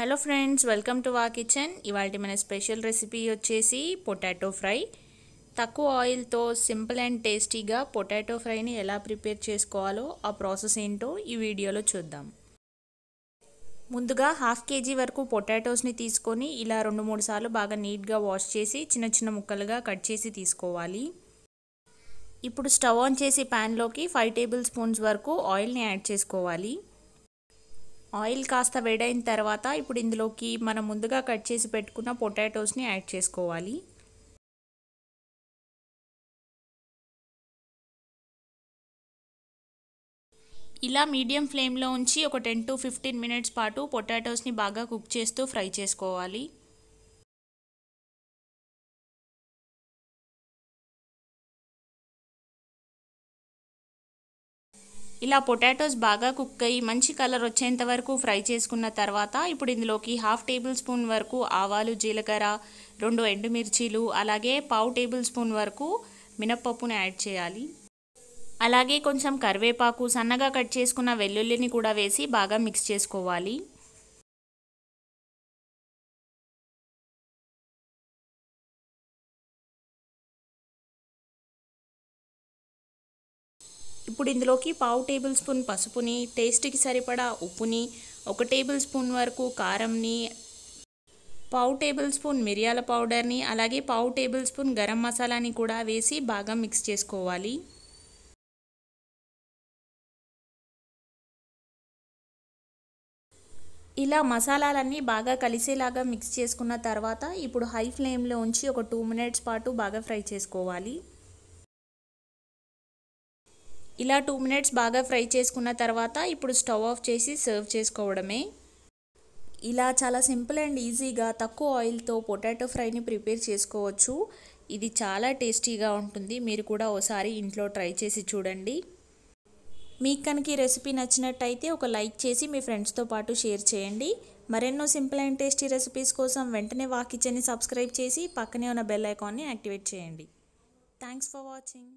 hello friends welcome to వా kitchen ఇవాళ మన స్పెషల్ రెసిపీ వచ్చేసి పొటాటో ఫ్రై తక్కువ ఆయిల్తో సింపుల్ అండ్ టేస్టీగా పొటాటో ఫ్రైని ఎలా ప్రిపేర్ చేసుకోవాలో ఆ ప్రాసెస్ ఏంటో ఈ వీడియోలో చూద్దాం ముందుగా హాఫ్ కేజీ వరకు పొటాటోస్ని తీసుకొని ఇలా రెండు మూడు సార్లు బాగా నీట్గా వాష్ చేసి చిన్న చిన్న ముక్కలుగా కట్ చేసి తీసుకోవాలి ఇప్పుడు స్టవ్ ఆన్ చేసి ప్యాన్లోకి ఫైవ్ టేబుల్ స్పూన్స్ వరకు ఆయిల్ని యాడ్ చేసుకోవాలి ఆయిల్ కాస్త వేడైన తర్వాత ఇప్పుడు ఇందులోకి మనం ముందుగా కట్ చేసి పెట్టుకున్న పొటాటోస్ని యాడ్ చేసుకోవాలి ఇలా మీడియం ఫ్లేమ్లో ఉంచి ఒక టెన్ టు ఫిఫ్టీన్ మినిట్స్ పాటు పొటాటోస్ని బాగా కుక్ చేస్తూ ఫ్రై చేసుకోవాలి ఇలా పొటాటోస్ బాగా కుక్ అయ్యి మంచి కలర్ వచ్చేంత వరకు ఫ్రై చేసుకున్న తర్వాత ఇప్పుడు ఇందులోకి హాఫ్ టేబుల్ స్పూన్ వరకు ఆవాలు జీలకర్ర రెండు ఎండుమిర్చీలు అలాగే పావు టేబుల్ స్పూన్ వరకు మినప్పప్పును యాడ్ చేయాలి అలాగే కొంచెం కరివేపాకు సన్నగా కట్ చేసుకున్న వెల్లుల్లిని కూడా వేసి బాగా మిక్స్ చేసుకోవాలి ఇప్పుడు ఇందులోకి పావు టేబుల్ స్పూన్ పసుపుని టేస్ట్కి సరిపడా ఉప్పుని ఒక టేబుల్ స్పూన్ వరకు కారంని పావు టేబుల్ స్పూన్ మిరియాల పౌడర్ని అలాగే పావు టేబుల్ స్పూన్ గరం మసాలాని కూడా వేసి బాగా మిక్స్ చేసుకోవాలి ఇలా మసాలాలన్నీ బాగా కలిసేలాగా మిక్స్ చేసుకున్న తర్వాత ఇప్పుడు హై ఫ్లేమ్లో ఉంచి ఒక టూ మినిట్స్ పాటు బాగా ఫ్రై చేసుకోవాలి ఇలా టూ మినిట్స్ బాగా ఫ్రై చేసుకున్న తర్వాత ఇప్పుడు స్టవ్ ఆఫ్ చేసి సర్వ్ చేసుకోవడమే ఇలా చాలా సింపుల్ అండ్ ఈజీగా తక్కువ ఆయిల్తో పొటాటో ఫ్రైని ప్రిపేర్ చేసుకోవచ్చు ఇది చాలా టేస్టీగా ఉంటుంది మీరు కూడా ఓసారి ఇంట్లో ట్రై చేసి చూడండి మీకు కనుక ఈ రెసిపీ నచ్చినట్టయితే ఒక లైక్ చేసి మీ ఫ్రెండ్స్తో పాటు షేర్ చేయండి మరెన్నో సింపుల్ అండ్ టేస్టీ రెసిపీస్ కోసం వెంటనే వాకిచ్చని కిచెన్ని సబ్స్క్రైబ్ చేసి పక్కనే ఉన్న బెల్ ఐకాన్ని యాక్టివేట్ చేయండి థ్యాంక్స్ ఫర్ వాచింగ్